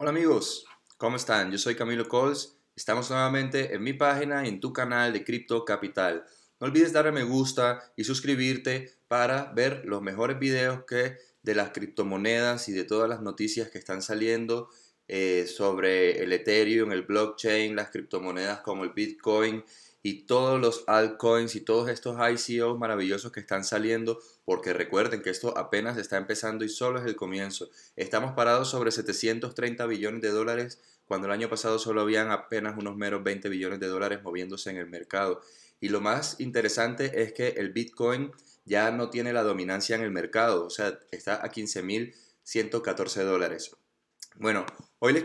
Hola amigos, ¿cómo están? Yo soy Camilo Coles. Estamos nuevamente en mi página y en tu canal de Cripto Capital. No olvides darle me gusta y suscribirte para ver los mejores videos que de las criptomonedas y de todas las noticias que están saliendo eh, sobre el Ethereum, el blockchain, las criptomonedas como el Bitcoin y todos los altcoins y todos estos ICOs maravillosos que están saliendo, porque recuerden que esto apenas está empezando y solo es el comienzo. Estamos parados sobre 730 billones de dólares, cuando el año pasado solo habían apenas unos meros 20 billones de dólares moviéndose en el mercado. Y lo más interesante es que el Bitcoin ya no tiene la dominancia en el mercado, o sea, está a 15.114 dólares. Bueno, Hoy les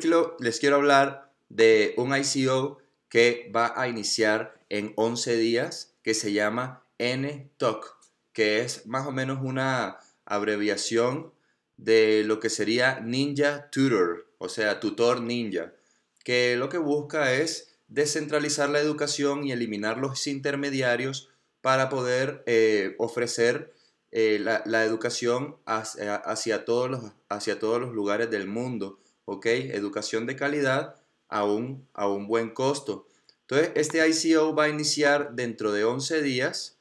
quiero, hablar de un ICO que va a iniciar en 11 días que se llama NTOC, que es más o menos una abreviación de lo que sería Ninja Tutor, o sea, tutor ninja, que lo que busca es descentralizar la educación y eliminar los intermediarios para poder eh, ofrecer eh, la, educación todos hacia todos los lugares del mundo ¿ok? Educación de calidad a un, a un buen costo. Entonces, este ICO va a iniciar dentro de 11 días.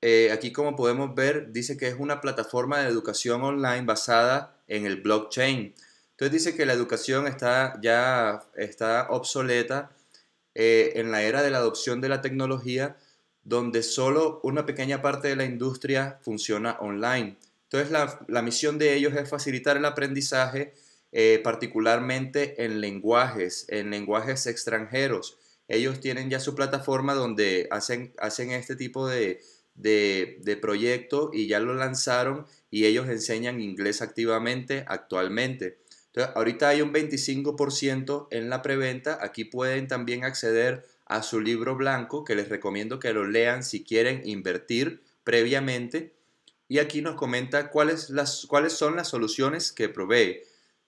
Eh, aquí como podemos ver, dice que es una plataforma de educación online basada en el blockchain. Entonces dice que la educación está ya está obsoleta eh, en la era de la adopción de la tecnología, donde solo una pequeña parte de la industria funciona online. Entonces la, la misión de ellos es facilitar el aprendizaje eh, particularmente en lenguajes, en lenguajes extranjeros. Ellos tienen ya su plataforma donde hacen, hacen este tipo de, de, proyecto y ya lo lanzaron y ellos enseñan inglés activamente actualmente. Entonces, ahorita hay un 25% en la preventa. Aquí pueden también acceder a su libro blanco, que les recomiendo que lo lean si quieren invertir previamente. Y aquí nos comenta cuáles, las, cuáles son las soluciones que provee.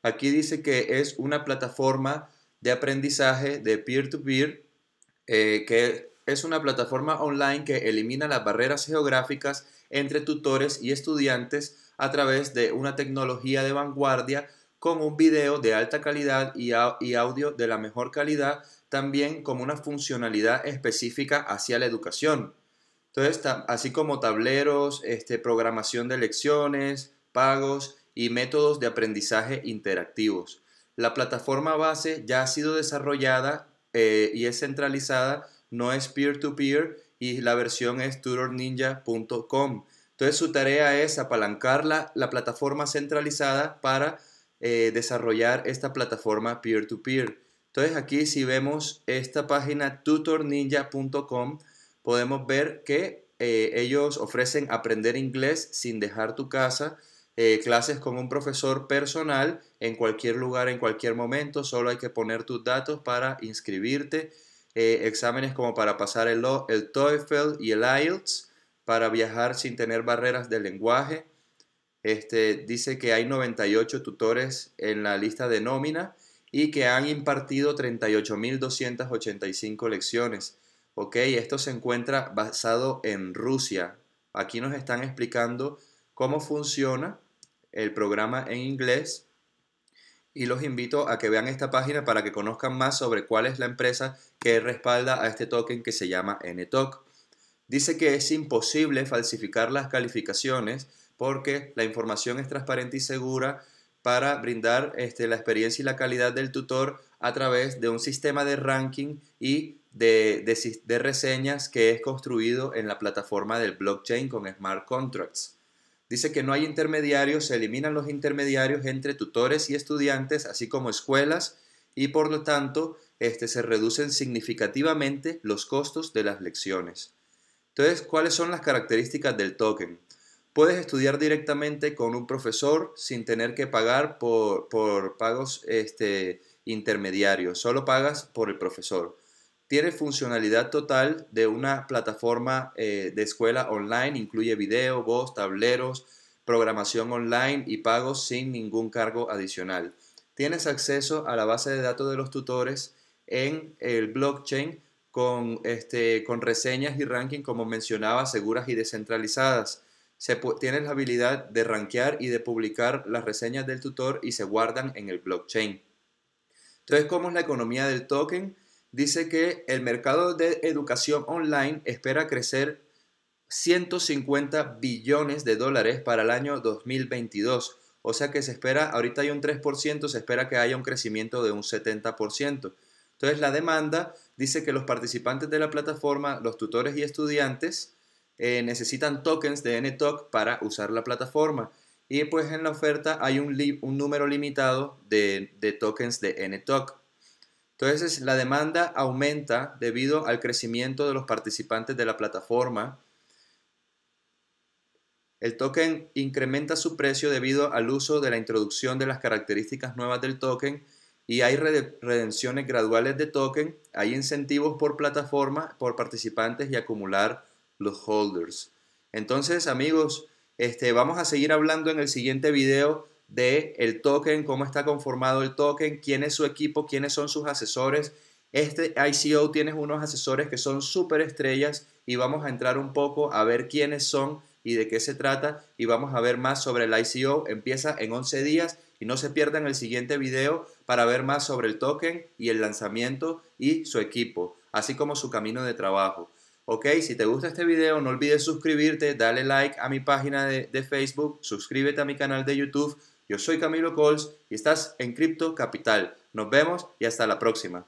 Aquí dice que es una plataforma de aprendizaje de peer-to-peer, eh, que es una plataforma online que elimina las barreras geográficas entre tutores y estudiantes a través de una tecnología de vanguardia con un video de alta calidad y, y audio de la mejor calidad, también como una funcionalidad específica hacia la educación. Entonces, así como tableros, este, programación de lecciones, pagos y métodos de aprendizaje interactivos. La plataforma base ya ha sido desarrollada eh, y es centralizada, no es peer-to-peer y la versión es tutorninja.com. Entonces su tarea es apalancar la, la plataforma centralizada para eh, desarrollar esta plataforma peer-to-peer. Entonces aquí si vemos esta página tutorninja.com podemos ver que eh, ellos ofrecen aprender inglés sin dejar tu casa eh, clases con un profesor personal en cualquier lugar, en cualquier momento. Solo hay que poner tus datos para inscribirte. Eh, exámenes como para pasar el, el TOEFL y el IELTS, para viajar sin tener barreras de lenguaje. Este, dice que hay 98 tutores en la lista de nómina y que han impartido 38.285 lecciones. Ok, esto se encuentra basado en Rusia. Aquí nos están explicando cómo funciona el programa en inglés y los invito a que vean esta página para que conozcan más sobre cuál es la empresa que respalda a este token que se llama NTOC. Dice que es imposible falsificar las calificaciones porque la información es transparente y segura para brindar este, la experiencia y la calidad del tutor a través de un sistema de ranking y de reseñas que es construido en la plataforma del blockchain con smart contracts. Dice que no hay intermediarios, se eliminan los intermediarios entre tutores y estudiantes, así como escuelas, y por lo tanto este, se reducen significativamente los costos de las lecciones. Entonces, ¿cuáles son las características del token? Puedes estudiar directamente con un profesor sin tener que pagar por, pagos este, intermediarios, solo pagas por el profesor. Tiene funcionalidad total de una plataforma eh, de escuela online, incluye video, voz, tableros, programación online y pagos sin ningún cargo adicional. Tienes acceso a la base de datos de los tutores en el blockchain con, este, reseñas y ranking, como mencionaba, seguras y descentralizadas. Se tienes la habilidad de rankear y de publicar las reseñas del tutor y se guardan en el blockchain. Entonces, ¿cómo es la economía del token? dice que el mercado de educación online espera crecer 150 billones de dólares para el año 2022. O sea que se espera, ahorita hay un 3%, se espera que haya un crecimiento de un 70%. Entonces la demanda dice que los participantes de la plataforma, los tutores y estudiantes, eh, necesitan tokens de NTOC para usar la plataforma. Y pues en la oferta hay un, número limitado de, de tokens de NTOC. Entonces la demanda aumenta debido al crecimiento de los participantes de la plataforma. El token incrementa su precio debido al uso de la introducción de las características nuevas del token y hay redenciones graduales de token, hay incentivos por plataforma, por participantes y acumular los holders. Entonces, amigos, este, vamos a seguir hablando en el siguiente video de el token, cómo está conformado el token, quién es su equipo, quiénes son sus asesores. Este ICO tiene unos asesores que son súper estrellas y vamos a entrar un poco a ver quiénes son y de qué se trata y vamos a ver más sobre el ICO. Empieza en 11 días y no se pierdan el siguiente video para ver más sobre el token y el lanzamiento y su equipo, así como su camino de trabajo. Ok, si te gusta este video no olvides suscribirte, dale like a mi página de, de Facebook, suscríbete a mi canal de YouTube yo soy Camilo Cols y estás en Cripto Capital. Nos vemos y hasta la próxima.